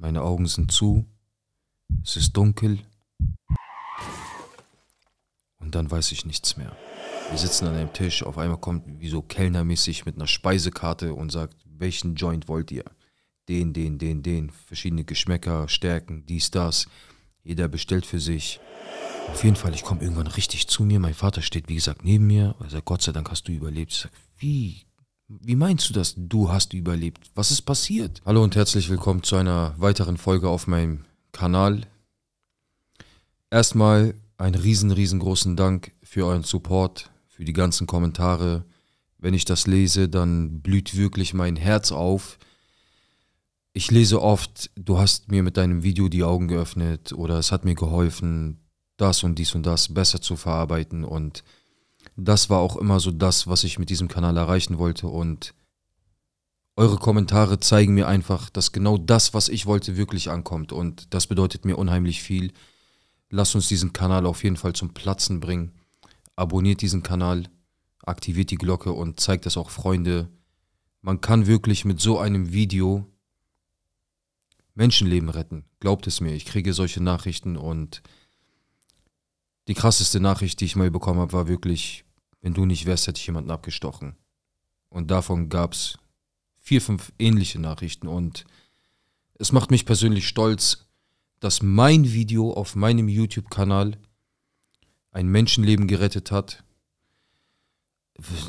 Meine Augen sind zu. Es ist dunkel. Und dann weiß ich nichts mehr. Wir sitzen an einem Tisch. Auf einmal kommt wie so kellnermäßig mit einer Speisekarte und sagt, welchen Joint wollt ihr? Den, den, den, den. Verschiedene Geschmäcker, Stärken, dies, das. Jeder bestellt für sich. Auf jeden Fall, ich komme irgendwann richtig zu mir. Mein Vater steht, wie gesagt, neben mir. Er sagt, Gott sei Dank hast du überlebt. Ich sage, wie? Wie meinst du das? Du hast überlebt. Was ist passiert? Hallo und herzlich willkommen zu einer weiteren Folge auf meinem Kanal. Erstmal einen riesen, riesengroßen Dank für euren Support, für die ganzen Kommentare. Wenn ich das lese, dann blüht wirklich mein Herz auf. Ich lese oft, du hast mir mit deinem Video die Augen geöffnet oder es hat mir geholfen, das und dies und das besser zu verarbeiten und das war auch immer so das, was ich mit diesem Kanal erreichen wollte. Und eure Kommentare zeigen mir einfach, dass genau das, was ich wollte, wirklich ankommt. Und das bedeutet mir unheimlich viel. Lasst uns diesen Kanal auf jeden Fall zum Platzen bringen. Abonniert diesen Kanal, aktiviert die Glocke und zeigt es auch Freunde. Man kann wirklich mit so einem Video Menschenleben retten. Glaubt es mir, ich kriege solche Nachrichten und die krasseste Nachricht, die ich mal bekommen habe, war wirklich, wenn du nicht wärst, hätte ich jemanden abgestochen. Und davon gab es vier, fünf ähnliche Nachrichten. Und es macht mich persönlich stolz, dass mein Video auf meinem YouTube-Kanal ein Menschenleben gerettet hat.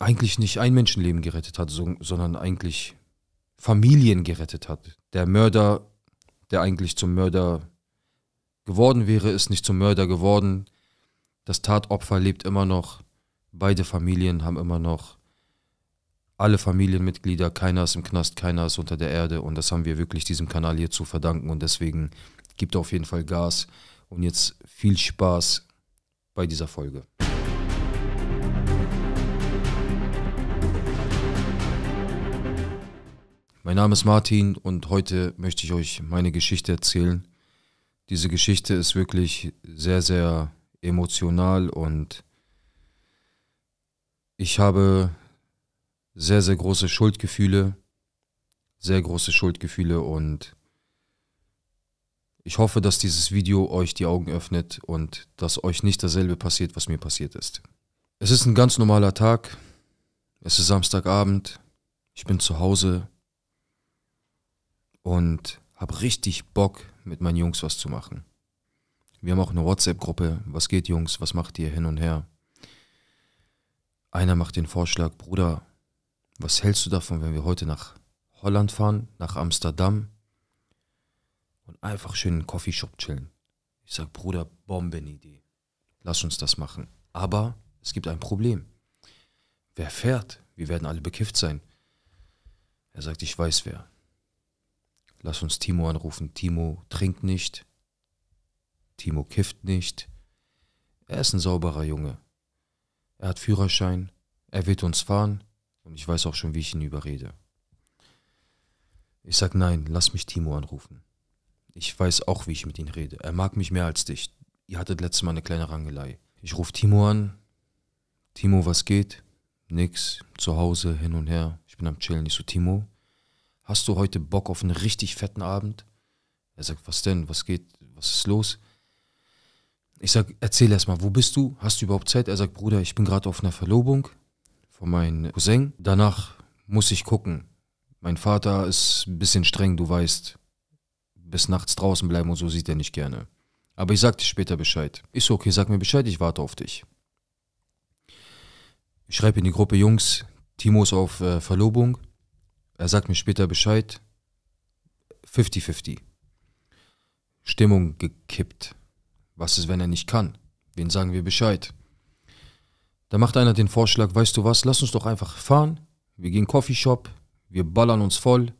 Eigentlich nicht ein Menschenleben gerettet hat, sondern eigentlich Familien gerettet hat. Der Mörder, der eigentlich zum Mörder geworden wäre, ist nicht zum Mörder geworden. Das Tatopfer lebt immer noch. Beide Familien haben immer noch alle Familienmitglieder, keiner ist im Knast, keiner ist unter der Erde und das haben wir wirklich diesem Kanal hier zu verdanken und deswegen gibt auf jeden Fall Gas und jetzt viel Spaß bei dieser Folge. Mein Name ist Martin und heute möchte ich euch meine Geschichte erzählen. Diese Geschichte ist wirklich sehr, sehr emotional und ich habe sehr, sehr große Schuldgefühle, sehr große Schuldgefühle und ich hoffe, dass dieses Video euch die Augen öffnet und dass euch nicht dasselbe passiert, was mir passiert ist. Es ist ein ganz normaler Tag. Es ist Samstagabend. Ich bin zu Hause und habe richtig Bock, mit meinen Jungs was zu machen. Wir haben auch eine WhatsApp-Gruppe. Was geht, Jungs? Was macht ihr hin und her? Einer macht den Vorschlag, Bruder, was hältst du davon, wenn wir heute nach Holland fahren, nach Amsterdam und einfach schön einen Coffeeshop chillen? Ich sage, Bruder, Bombenidee. Lass uns das machen. Aber es gibt ein Problem. Wer fährt? Wir werden alle bekifft sein. Er sagt, ich weiß wer. Lass uns Timo anrufen. Timo trinkt nicht. Timo kifft nicht. Er ist ein sauberer Junge. Er hat Führerschein, er wird uns fahren und ich weiß auch schon, wie ich ihn überrede. Ich sage nein, lass mich Timo anrufen. Ich weiß auch, wie ich mit ihm rede. Er mag mich mehr als dich. Ihr hattet letztes Mal eine kleine Rangelei. Ich rufe Timo an. Timo, was geht? Nix. Zu Hause, hin und her. Ich bin am Chillen. Ich so, Timo, hast du heute Bock auf einen richtig fetten Abend? Er sagt, was denn? Was geht? Was ist los? Ich sage, erzähl erstmal, wo bist du? Hast du überhaupt Zeit? Er sagt, Bruder, ich bin gerade auf einer Verlobung von meinem Cousin. Danach muss ich gucken. Mein Vater ist ein bisschen streng, du weißt. Bis nachts draußen bleiben und so sieht er nicht gerne. Aber ich sag dir später Bescheid. Ist so, okay, sag mir Bescheid, ich warte auf dich. Ich schreibe in die Gruppe Jungs, Timo ist auf äh, Verlobung. Er sagt mir später Bescheid. 50-50. Stimmung gekippt. Was ist, wenn er nicht kann? Wen sagen wir Bescheid? Da macht einer den Vorschlag, weißt du was, lass uns doch einfach fahren. Wir gehen Coffeeshop, wir ballern uns voll,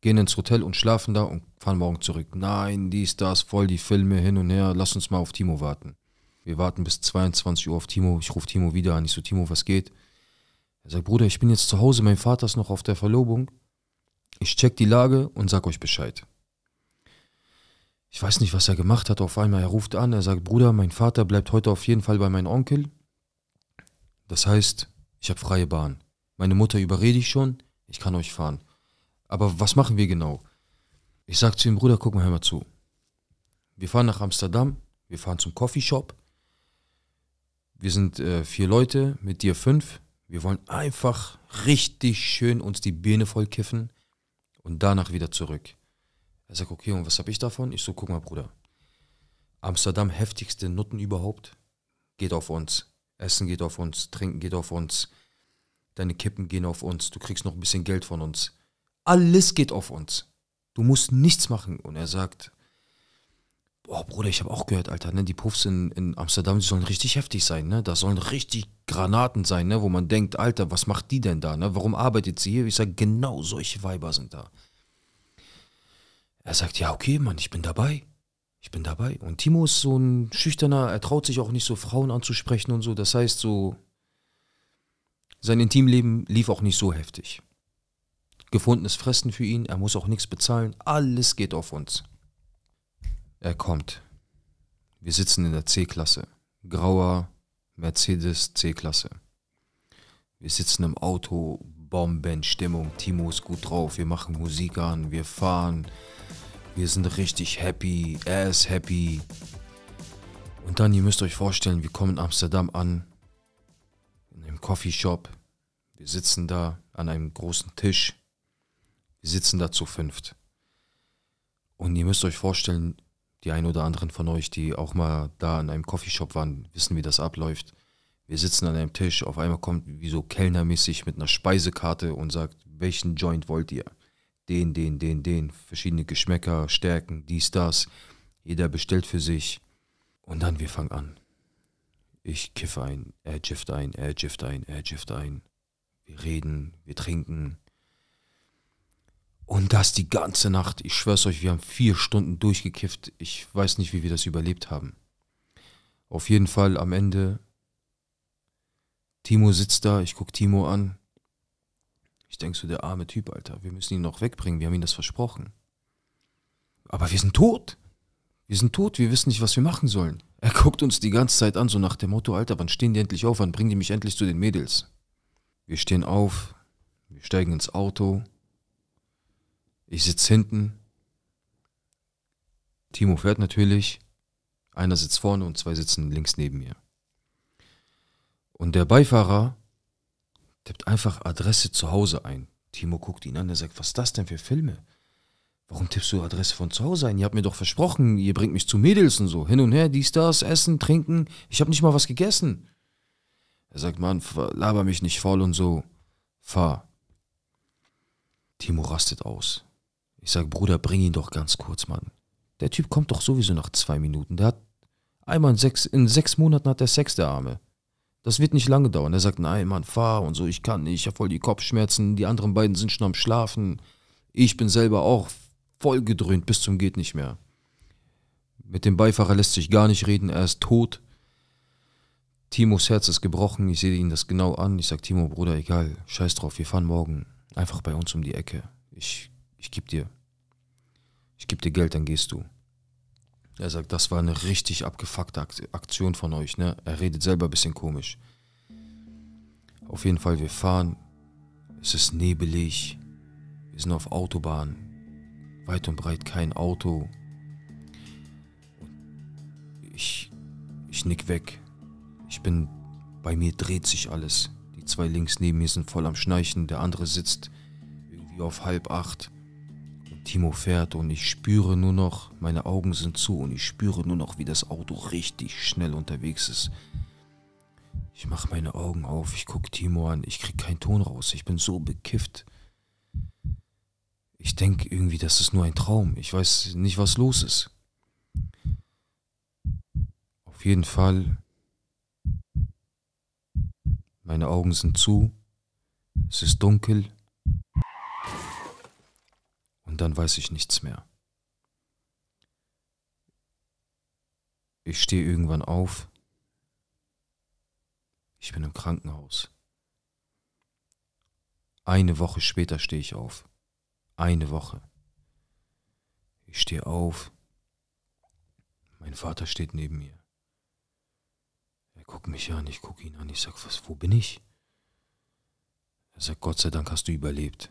gehen ins Hotel und schlafen da und fahren morgen zurück. Nein, dies, das, voll die Filme hin und her, lass uns mal auf Timo warten. Wir warten bis 22 Uhr auf Timo, ich rufe Timo wieder an, ich so, Timo, was geht? Er sagt, Bruder, ich bin jetzt zu Hause, mein Vater ist noch auf der Verlobung. Ich check die Lage und sag euch Bescheid. Ich weiß nicht, was er gemacht hat. Auf einmal, er ruft an, er sagt, Bruder, mein Vater bleibt heute auf jeden Fall bei meinem Onkel. Das heißt, ich habe freie Bahn. Meine Mutter überrede ich schon, ich kann euch fahren. Aber was machen wir genau? Ich sage zu ihm, Bruder, guck mal, hör mal zu. Wir fahren nach Amsterdam, wir fahren zum Coffeeshop. Wir sind äh, vier Leute, mit dir fünf. Wir wollen einfach richtig schön uns die Birne voll kiffen und danach wieder zurück. Er sagt, okay, und was habe ich davon? Ich so, guck mal, Bruder. Amsterdam, heftigste Nutten überhaupt, geht auf uns. Essen geht auf uns, Trinken geht auf uns. Deine Kippen gehen auf uns, du kriegst noch ein bisschen Geld von uns. Alles geht auf uns. Du musst nichts machen. Und er sagt, boah, Bruder, ich habe auch gehört, Alter, ne, die Puffs in, in Amsterdam, die sollen richtig heftig sein, ne? Da sollen richtig Granaten sein, ne? Wo man denkt, Alter, was macht die denn da, ne? Warum arbeitet sie hier? Ich sage, genau solche Weiber sind da. Er sagt, ja, okay, Mann, ich bin dabei. Ich bin dabei. Und Timo ist so ein schüchterner, er traut sich auch nicht so Frauen anzusprechen und so. Das heißt, so sein Intimleben lief auch nicht so heftig. Gefundenes Fressen für ihn, er muss auch nichts bezahlen, alles geht auf uns. Er kommt. Wir sitzen in der C-Klasse. Grauer Mercedes C-Klasse. Wir sitzen im Auto, Bombenstimmung, Timo ist gut drauf, wir machen Musik an, wir fahren. Wir sind richtig happy, ass happy. Und dann, ihr müsst euch vorstellen, wir kommen in Amsterdam an, in einem Coffeeshop. Wir sitzen da an einem großen Tisch. Wir sitzen da zu fünft. Und ihr müsst euch vorstellen, die ein oder anderen von euch, die auch mal da in einem Coffeeshop waren, wissen, wie das abläuft. Wir sitzen an einem Tisch, auf einmal kommt wie so kellnermäßig mit einer Speisekarte und sagt, welchen Joint wollt ihr? den, den, den, den, verschiedene Geschmäcker, Stärken, dies, das. Jeder bestellt für sich. Und dann wir fangen an. Ich kiffe ein, er jifft ein, er jifft ein, er jifft ein. Wir reden, wir trinken. Und das die ganze Nacht. Ich schwör's euch, wir haben vier Stunden durchgekifft. Ich weiß nicht, wie wir das überlebt haben. Auf jeden Fall am Ende. Timo sitzt da, ich guck Timo an. Ich denke so, der arme Typ, Alter, wir müssen ihn noch wegbringen, wir haben ihm das versprochen. Aber wir sind tot. Wir sind tot, wir wissen nicht, was wir machen sollen. Er guckt uns die ganze Zeit an, so nach dem Motto, Alter, wann stehen die endlich auf, wann bringen die mich endlich zu den Mädels? Wir stehen auf, wir steigen ins Auto. Ich sitze hinten. Timo fährt natürlich. Einer sitzt vorne und zwei sitzen links neben mir. Und der Beifahrer tippt einfach Adresse zu Hause ein. Timo guckt ihn an, er sagt, was ist das denn für Filme? Warum tippst du Adresse von zu Hause ein? Ihr habt mir doch versprochen, ihr bringt mich zu Mädels und so. Hin und her, dies, das, essen, trinken. Ich hab nicht mal was gegessen. Er sagt, Mann, laber mich nicht voll und so. Fahr. Timo rastet aus. Ich sag, Bruder, bring ihn doch ganz kurz, Mann. Der Typ kommt doch sowieso nach zwei Minuten. Der hat einmal in sechs, in sechs Monaten hat der Sex der Arme. Das wird nicht lange dauern. Er sagt, nein, Mann, fahr und so, ich kann nicht, ich habe voll die Kopfschmerzen, die anderen beiden sind schon am Schlafen. Ich bin selber auch voll gedröhnt bis zum geht nicht mehr. Mit dem Beifahrer lässt sich gar nicht reden, er ist tot. Timos Herz ist gebrochen, ich sehe ihn das genau an. Ich sage, Timo, Bruder, egal, scheiß drauf, wir fahren morgen einfach bei uns um die Ecke. Ich, ich geb dir. Ich geb dir Geld, dann gehst du. Er sagt, das war eine richtig abgefuckte Aktion von euch, ne? Er redet selber ein bisschen komisch. Auf jeden Fall, wir fahren. Es ist nebelig. Wir sind auf Autobahn. Weit und breit kein Auto. Ich, ich nick weg. Ich bin, bei mir dreht sich alles. Die zwei links neben mir sind voll am Schneichen. Der andere sitzt irgendwie auf halb acht. Timo fährt und ich spüre nur noch, meine Augen sind zu und ich spüre nur noch, wie das Auto richtig schnell unterwegs ist. Ich mache meine Augen auf, ich gucke Timo an, ich kriege keinen Ton raus, ich bin so bekifft. Ich denke irgendwie, das ist nur ein Traum, ich weiß nicht, was los ist. Auf jeden Fall, meine Augen sind zu, es ist dunkel, und dann weiß ich nichts mehr. Ich stehe irgendwann auf. Ich bin im Krankenhaus. Eine Woche später stehe ich auf. Eine Woche. Ich stehe auf. Mein Vater steht neben mir. Er guckt mich an, ich gucke ihn an, ich sage, was, wo bin ich? Er sagt, Gott sei Dank hast du überlebt.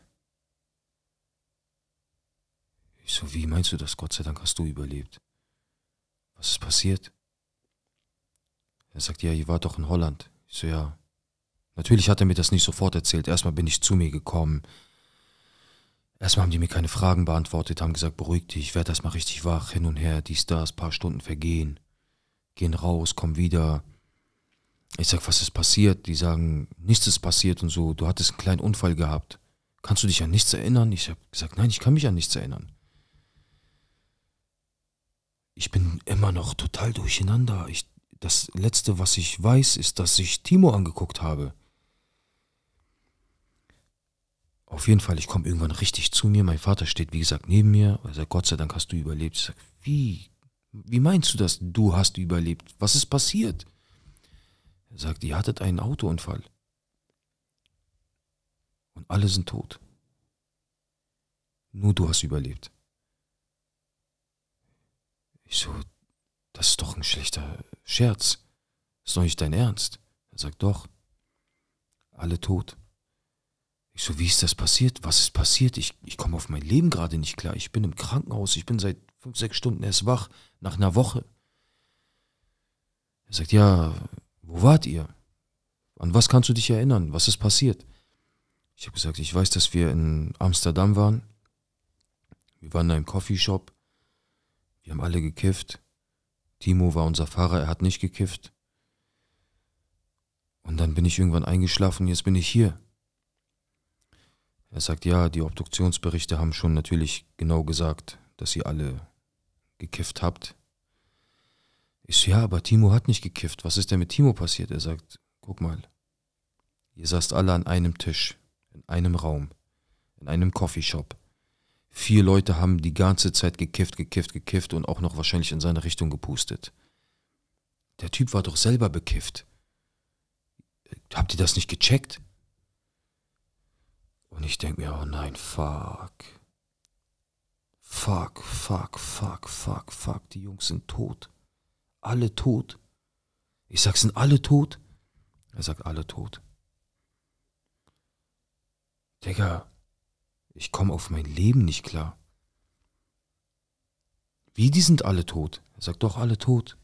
Ich so, wie meinst du das? Gott sei Dank hast du überlebt. Was ist passiert? Er sagt, ja, ihr wart doch in Holland. Ich so, ja. Natürlich hat er mir das nicht sofort erzählt. Erstmal bin ich zu mir gekommen. Erstmal haben die mir keine Fragen beantwortet, haben gesagt, beruhig dich, werde erstmal richtig wach, hin und her, dies, das, paar Stunden vergehen. Gehen raus, komm wieder. Ich sag, was ist passiert? Die sagen, nichts ist passiert und so. Du hattest einen kleinen Unfall gehabt. Kannst du dich an nichts erinnern? Ich habe gesagt, nein, ich kann mich an nichts erinnern ich bin immer noch total durcheinander. Ich, das Letzte, was ich weiß, ist, dass ich Timo angeguckt habe. Auf jeden Fall, ich komme irgendwann richtig zu mir. Mein Vater steht, wie gesagt, neben mir. Er sagt, Gott sei Dank hast du überlebt. Ich sage, wie? Wie meinst du das, du hast überlebt? Was ist passiert? Er sagt, ihr hattet einen Autounfall. Und alle sind tot. Nur du hast überlebt. Ich so, das ist doch ein schlechter Scherz. ist doch nicht dein Ernst. Er sagt, doch. Alle tot. Ich so, wie ist das passiert? Was ist passiert? Ich, ich komme auf mein Leben gerade nicht klar. Ich bin im Krankenhaus. Ich bin seit fünf, sechs Stunden erst wach. Nach einer Woche. Er sagt, ja, wo wart ihr? An was kannst du dich erinnern? Was ist passiert? Ich habe gesagt, ich weiß, dass wir in Amsterdam waren. Wir waren da im Coffeeshop. Wir haben alle gekifft. Timo war unser Fahrer, er hat nicht gekifft. Und dann bin ich irgendwann eingeschlafen, jetzt bin ich hier. Er sagt, ja, die Obduktionsberichte haben schon natürlich genau gesagt, dass ihr alle gekifft habt. Ich so, ja, aber Timo hat nicht gekifft. Was ist denn mit Timo passiert? Er sagt, guck mal, ihr saßt alle an einem Tisch, in einem Raum, in einem Coffeeshop. Vier Leute haben die ganze Zeit gekifft, gekifft, gekifft und auch noch wahrscheinlich in seine Richtung gepustet. Der Typ war doch selber bekifft. Habt ihr das nicht gecheckt? Und ich denke mir, oh nein, fuck. Fuck, fuck, fuck, fuck, fuck. Die Jungs sind tot. Alle tot. Ich sag, sind alle tot? Er sagt, alle tot. Digga, ich komme auf mein Leben nicht klar. Wie, die sind alle tot? Er sagt doch, alle tot.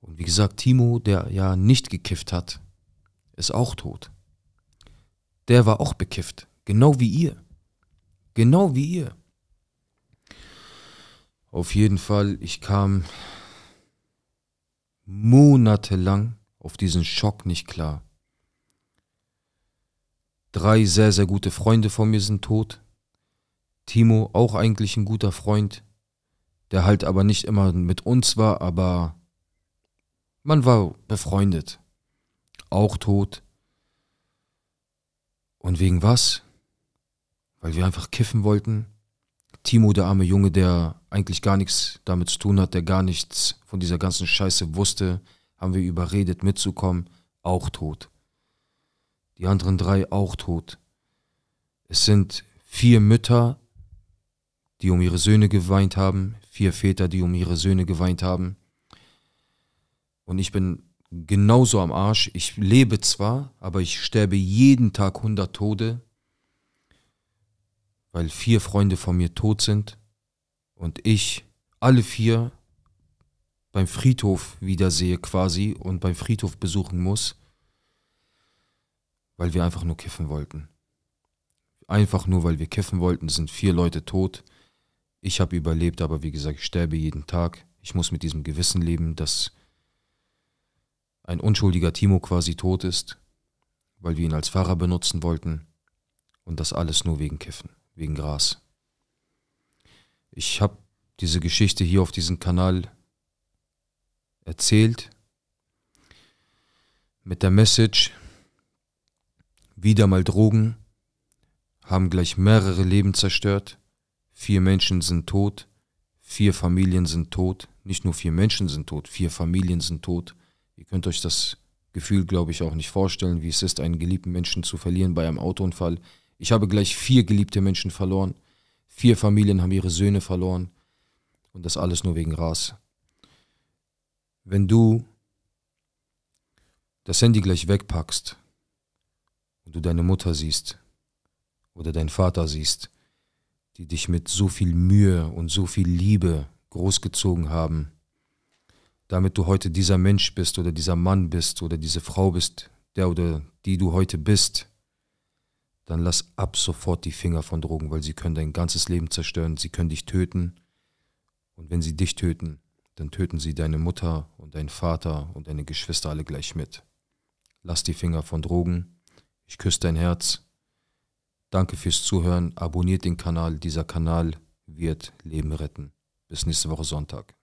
Und wie gesagt, Timo, der ja nicht gekifft hat, ist auch tot. Der war auch bekifft, genau wie ihr. Genau wie ihr. Auf jeden Fall, ich kam monatelang auf diesen Schock nicht klar. Drei sehr, sehr gute Freunde von mir sind tot. Timo, auch eigentlich ein guter Freund, der halt aber nicht immer mit uns war, aber man war befreundet. Auch tot. Und wegen was? Weil wir einfach kiffen wollten. Timo, der arme Junge, der eigentlich gar nichts damit zu tun hat, der gar nichts von dieser ganzen Scheiße wusste, haben wir überredet mitzukommen, auch tot die anderen drei auch tot. Es sind vier Mütter, die um ihre Söhne geweint haben, vier Väter, die um ihre Söhne geweint haben. Und ich bin genauso am Arsch. Ich lebe zwar, aber ich sterbe jeden Tag 100 Tode, weil vier Freunde von mir tot sind und ich alle vier beim Friedhof wiedersehe quasi und beim Friedhof besuchen muss weil wir einfach nur kiffen wollten. Einfach nur, weil wir kiffen wollten, sind vier Leute tot. Ich habe überlebt, aber wie gesagt, ich sterbe jeden Tag. Ich muss mit diesem Gewissen leben, dass ein unschuldiger Timo quasi tot ist, weil wir ihn als Fahrer benutzen wollten. Und das alles nur wegen Kiffen, wegen Gras. Ich habe diese Geschichte hier auf diesem Kanal erzählt mit der Message, wieder mal Drogen, haben gleich mehrere Leben zerstört, vier Menschen sind tot, vier Familien sind tot, nicht nur vier Menschen sind tot, vier Familien sind tot. Ihr könnt euch das Gefühl, glaube ich, auch nicht vorstellen, wie es ist, einen geliebten Menschen zu verlieren bei einem Autounfall. Ich habe gleich vier geliebte Menschen verloren, vier Familien haben ihre Söhne verloren und das alles nur wegen Ras. Wenn du das Handy gleich wegpackst und du deine Mutter siehst oder deinen Vater siehst, die dich mit so viel Mühe und so viel Liebe großgezogen haben, damit du heute dieser Mensch bist oder dieser Mann bist oder diese Frau bist, der oder die du heute bist, dann lass ab sofort die Finger von Drogen, weil sie können dein ganzes Leben zerstören, sie können dich töten. Und wenn sie dich töten, dann töten sie deine Mutter und deinen Vater und deine Geschwister alle gleich mit. Lass die Finger von Drogen ich küsse dein Herz. Danke fürs Zuhören. Abonniert den Kanal. Dieser Kanal wird Leben retten. Bis nächste Woche Sonntag.